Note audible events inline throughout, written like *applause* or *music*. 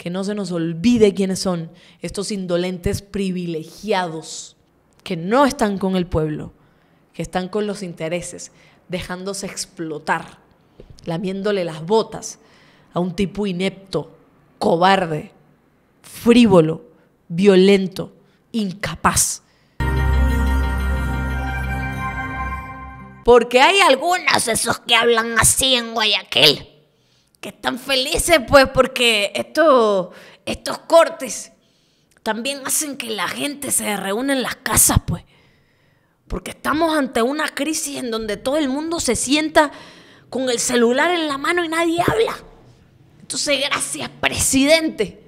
que no se nos olvide quiénes son estos indolentes privilegiados que no están con el pueblo, que están con los intereses, dejándose explotar, lamiéndole las botas a un tipo inepto, cobarde, frívolo, violento, incapaz. Porque hay algunos de esos que hablan así en Guayaquil que están felices, pues, porque esto, estos cortes también hacen que la gente se reúna en las casas, pues. Porque estamos ante una crisis en donde todo el mundo se sienta con el celular en la mano y nadie habla. Entonces, gracias, presidente,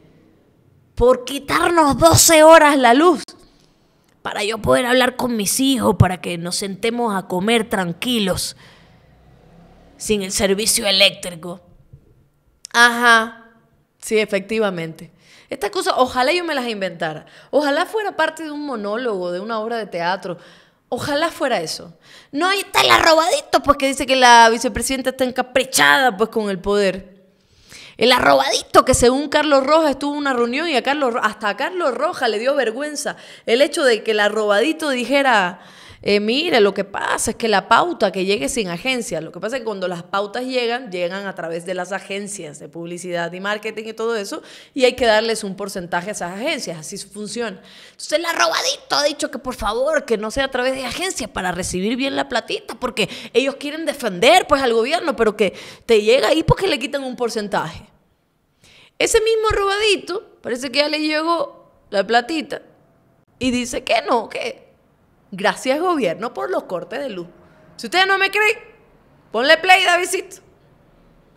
por quitarnos 12 horas la luz para yo poder hablar con mis hijos, para que nos sentemos a comer tranquilos, sin el servicio eléctrico. Ajá, sí, efectivamente. Estas cosas, ojalá yo me las inventara. Ojalá fuera parte de un monólogo, de una obra de teatro. Ojalá fuera eso. No, ahí está el arrobadito, porque que dice que la vicepresidenta está encaprichada pues con el poder. El arrobadito que según Carlos Rojas estuvo en una reunión y a Carlos, hasta a Carlos Rojas le dio vergüenza el hecho de que el arrobadito dijera, eh, mire, lo que pasa es que la pauta que llegue sin agencia, lo que pasa es que cuando las pautas llegan, llegan a través de las agencias de publicidad y marketing y todo eso, y hay que darles un porcentaje a esas agencias, así funciona. Entonces el robadito ha dicho que por favor, que no sea a través de agencias para recibir bien la platita, porque ellos quieren defender pues al gobierno, pero que te llega ahí porque le quitan un porcentaje. Ese mismo arrobadito parece que ya le llegó la platita y dice que no, que Gracias gobierno por los cortes de luz. Si ustedes no me creen, ponle play, Davidcito.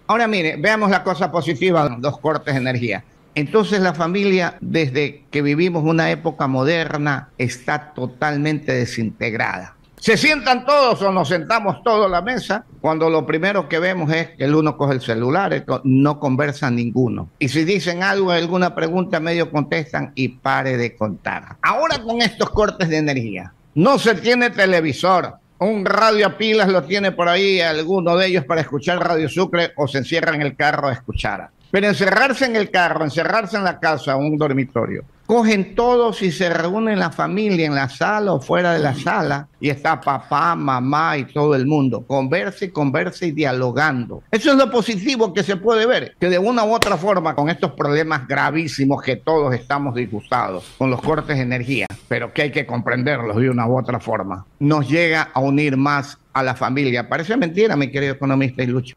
Ahora mire, veamos la cosa positiva, dos cortes de energía. Entonces la familia, desde que vivimos una época moderna, está totalmente desintegrada. Se sientan todos o nos sentamos todos a la mesa cuando lo primero que vemos es que el uno coge el celular, no conversa ninguno. Y si dicen algo, alguna pregunta, medio contestan y pare de contar. Ahora con estos cortes de energía, no se tiene televisor. Un radio a pilas lo tiene por ahí alguno de ellos para escuchar Radio Sucre o se encierra en el carro a escuchar. Pero encerrarse en el carro, encerrarse en la casa, un dormitorio, cogen todos y se reúnen la familia en la sala o fuera de la sala y está papá, mamá y todo el mundo. Converse, conversa y dialogando. Eso es lo positivo que se puede ver, que de una u otra forma con estos problemas gravísimos que todos estamos disgustados, con los cortes de energía, pero que hay que comprenderlos de una u otra forma, nos llega a unir más a la familia. Parece mentira, mi querido economista y Lucho.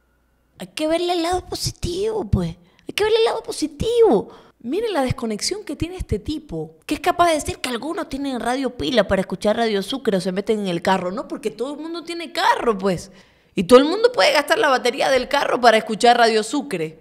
Hay que verle el lado positivo, pues. Hay que verle el lado positivo. Miren la desconexión que tiene este tipo, que es capaz de decir que algunos tienen radio pila para escuchar Radio Sucre o se meten en el carro, ¿no? Porque todo el mundo tiene carro, pues. Y todo el mundo puede gastar la batería del carro para escuchar Radio Sucre.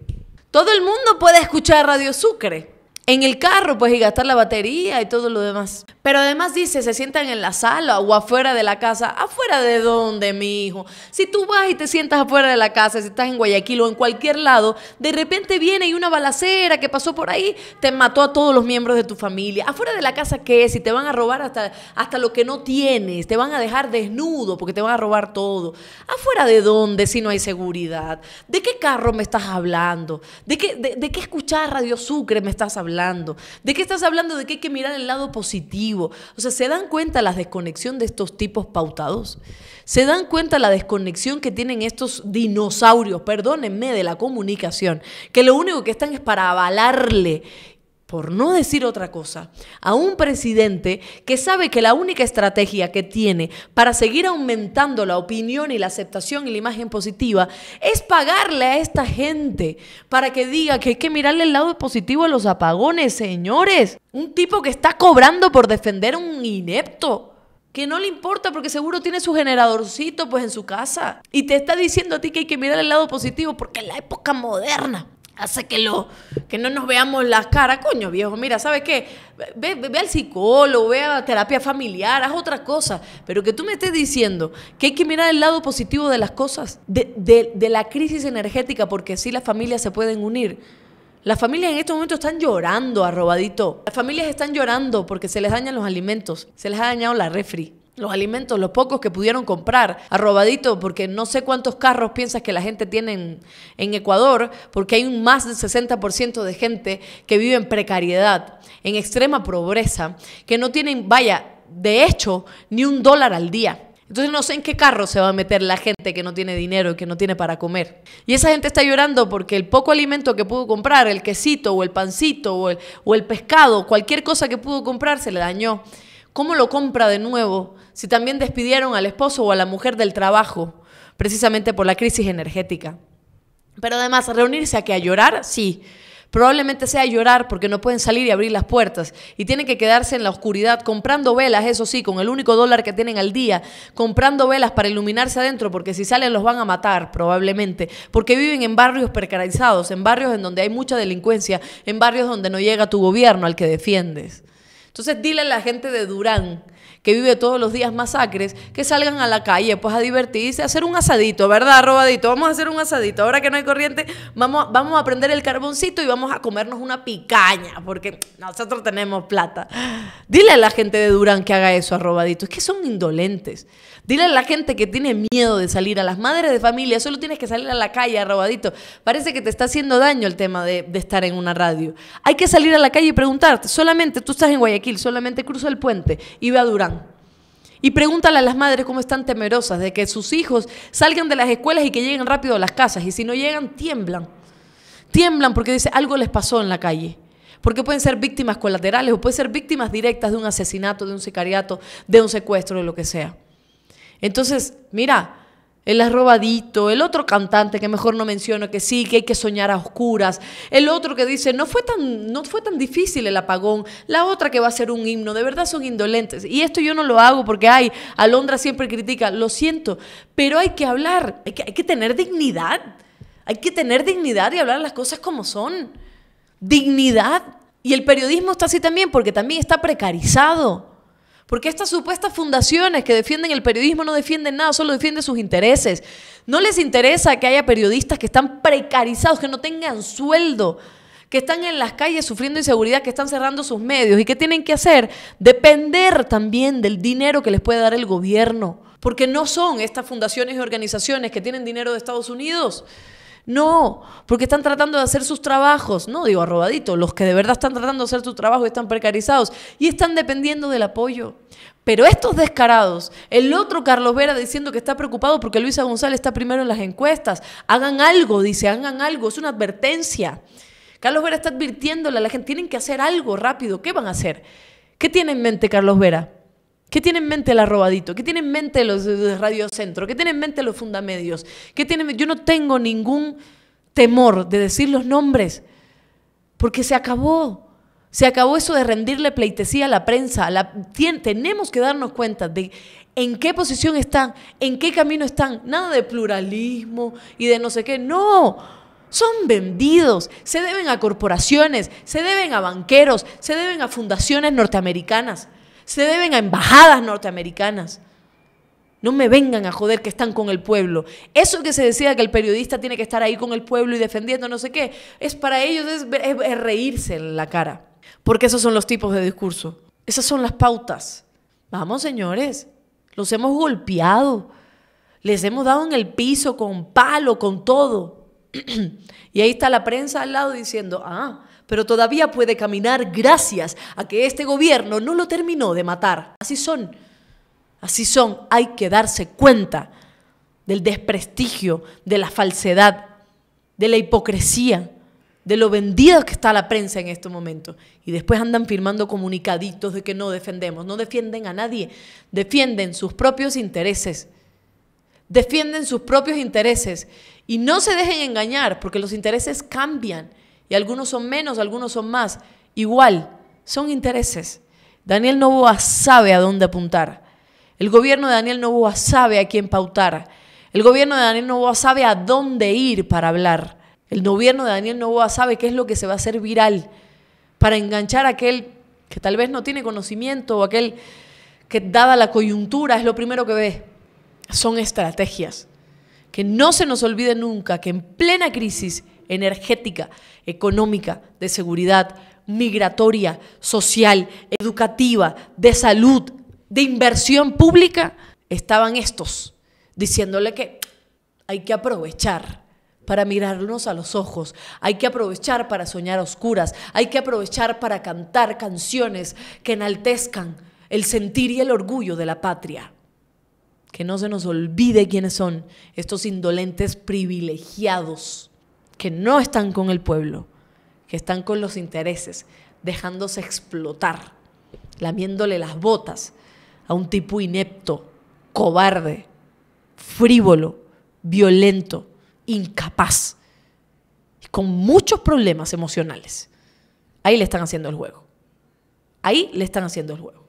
Todo el mundo puede escuchar Radio Sucre en el carro, pues, y gastar la batería y todo lo demás. Pero además dice, se sientan en la sala o afuera de la casa. ¿Afuera de dónde, mi hijo? Si tú vas y te sientas afuera de la casa, si estás en Guayaquil o en cualquier lado, de repente viene y una balacera que pasó por ahí te mató a todos los miembros de tu familia. ¿Afuera de la casa qué es? Si te van a robar hasta, hasta lo que no tienes, te van a dejar desnudo porque te van a robar todo. ¿Afuera de dónde si no hay seguridad? ¿De qué carro me estás hablando? ¿De qué, de, de qué escuchar Radio Sucre me estás hablando? ¿De qué estás hablando de que hay que mirar el lado positivo? O sea, ¿se dan cuenta la desconexión de estos tipos pautados? ¿Se dan cuenta la desconexión que tienen estos dinosaurios, perdónenme, de la comunicación, que lo único que están es para avalarle por no decir otra cosa, a un presidente que sabe que la única estrategia que tiene para seguir aumentando la opinión y la aceptación y la imagen positiva es pagarle a esta gente para que diga que hay que mirarle el lado positivo a los apagones, señores. Un tipo que está cobrando por defender a un inepto que no le importa porque seguro tiene su generadorcito pues en su casa y te está diciendo a ti que hay que mirar el lado positivo porque es la época moderna hace que, lo, que no nos veamos las caras. Coño, viejo, mira, ¿sabes qué? Ve, al psicólogo, ve a terapia familiar, haz otra cosa. Pero que tú me estés diciendo que hay que mirar el lado positivo de las cosas, de, la crisis energética, porque así las familias se pueden unir. Las familias en estos momento están llorando, arrobadito. Las familias están llorando porque se les dañan los alimentos, se les ha dañado la refri, los alimentos, los pocos que pudieron comprar arrobadito, porque no sé cuántos carros piensas que la gente tiene en, Ecuador, porque hay un más del 60% de gente que vive en precariedad, en extrema pobreza, que no tienen, vaya, de hecho, ni un dólar al día. Entonces no sé en qué carro se va a meter la gente que no tiene dinero, que no tiene para comer. Y esa gente está llorando porque el poco alimento que pudo comprar, el quesito o el pancito o el, o el pescado, cualquier cosa que pudo comprar, se le dañó. ¿Cómo lo compra de nuevo si también despidieron al esposo o a la mujer del trabajo, precisamente por la crisis energética? Pero además, reunirse a aquí a llorar, sí. Probablemente sea llorar porque no pueden salir y abrir las puertas y tienen que quedarse en la oscuridad comprando velas, eso sí, con el único dólar que tienen al día, comprando velas para iluminarse adentro porque si salen los van a matar probablemente, porque viven en barrios precarizados, en barrios en donde hay mucha delincuencia, en barrios donde no llega tu gobierno al que defiendes. Entonces dile a la gente de Durán que vive todos los días masacres, que salgan a la calle pues a divertirse, a hacer un asadito, ¿verdad, arrobadito? Vamos a hacer un asadito. Ahora que no hay corriente, vamos, vamos a prender el carboncito y vamos a comernos una picaña, porque nosotros tenemos plata. Dile a la gente de Durán que haga eso, arrobadito. Es que son indolentes. Dile a la gente que tiene miedo de salir, a las madres de familia, solo tienes que salir a la calle, arrobadito. Parece que te está haciendo daño el tema de, estar en una radio. Hay que salir a la calle y preguntarte, solamente tú estás en Guayaquil, solamente cruzo el puente y ve a Durán. Y pregúntale a las madres cómo están temerosas de que sus hijos salgan de las escuelas y que lleguen rápido a las casas. Y si no llegan, tiemblan. Tiemblan porque dice algo les pasó en la calle. Porque pueden ser víctimas colaterales o pueden ser víctimas directas de un asesinato, de un sicariato, de un secuestro, de lo que sea. Entonces, mira, el arrobadito, el otro cantante que mejor no menciono que sí, que hay que soñar a oscuras, el otro que dice, no fue tan, no fue tan difícil el apagón, la otra que va a ser un himno, de verdad son indolentes. Y esto yo no lo hago porque, hay, Alondra siempre critica, lo siento, pero hay que hablar, hay que, hay que tener dignidad, hay que tener dignidad y hablar las cosas como son. Dignidad. Y el periodismo está así también porque también está precarizado. Porque estas supuestas fundaciones que defienden el periodismo no defienden nada, solo defienden sus intereses. No les interesa que haya periodistas que están precarizados, que no tengan sueldo, que están en las calles sufriendo inseguridad, que están cerrando sus medios y que tienen que hacer depender también del dinero que les puede dar el gobierno. Porque no son estas fundaciones y organizaciones que tienen dinero de Estados Unidos no, porque están tratando de hacer sus trabajos, no digo arrobadito, los que de verdad están tratando de hacer su trabajo y están precarizados y están dependiendo del apoyo. Pero estos descarados, el otro Carlos Vera diciendo que está preocupado porque Luisa González está primero en las encuestas, hagan algo, dice, hagan algo, es una advertencia. Carlos Vera está advirtiéndole a la gente, tienen que hacer algo rápido, ¿qué van a hacer? ¿Qué tiene en mente Carlos Vera? ¿Qué tiene en mente el arrobadito? ¿Qué tienen en mente los de eh, Radio Centro? ¿Qué tiene en mente los fundamedios? ¿Qué Yo no tengo ningún temor de decir los nombres, porque se acabó. Se acabó eso de rendirle pleitesía a la prensa. La... tenemos que darnos cuenta de en qué posición están, en qué camino están. Nada de pluralismo y de no sé qué. No, son vendidos, se deben a corporaciones, se deben a banqueros, se deben a fundaciones norteamericanas se deben a embajadas norteamericanas. No me vengan a joder que están con el pueblo. Eso que se decía que el periodista tiene que estar ahí con el pueblo y defendiendo no sé qué, es para ellos es, reírse en la cara. Porque esos son los tipos de discurso. Esas son las pautas. Vamos, señores, los hemos golpeado. Les hemos dado en el piso con palo, con todo. *clears throat* y ahí está la prensa al lado diciendo, ah, pero todavía puede caminar gracias a que este gobierno no lo terminó de matar. Así son, así son. Hay que darse cuenta del desprestigio, de la falsedad, de la hipocresía, de lo vendido que está la prensa en este momento. Y después andan firmando comunicaditos de que no defendemos. No defienden a nadie, defienden sus propios intereses. Defienden sus propios intereses. Y no se dejen engañar, porque los intereses cambian. Y algunos son menos, algunos son más. Igual, son intereses. Daniel Novoa sabe a dónde apuntar. El gobierno de Daniel Novoa sabe a quién pautar. El gobierno de Daniel Novoa sabe a dónde ir para hablar. El gobierno de Daniel Novoa sabe qué es lo que se va a hacer viral para enganchar a aquel que tal vez no tiene conocimiento o aquel que dada la coyuntura es lo primero que ve. Son estrategias. Que no se nos olvide nunca que en plena crisis energética, económica, de seguridad, migratoria, social, educativa, de salud, de inversión pública, estaban estos diciéndole que hay que aprovechar para mirarnos a los ojos, hay que aprovechar para soñar a oscuras, hay que aprovechar para cantar canciones que enaltezcan el sentir y el orgullo de la patria. Que no se nos olvide quiénes son estos indolentes privilegiados que no están con el pueblo, que están con los intereses, dejándose explotar, lamiéndole las botas a un tipo inepto, cobarde, frívolo, violento, incapaz, con muchos problemas emocionales. Ahí le están haciendo el juego. Ahí le están haciendo el juego.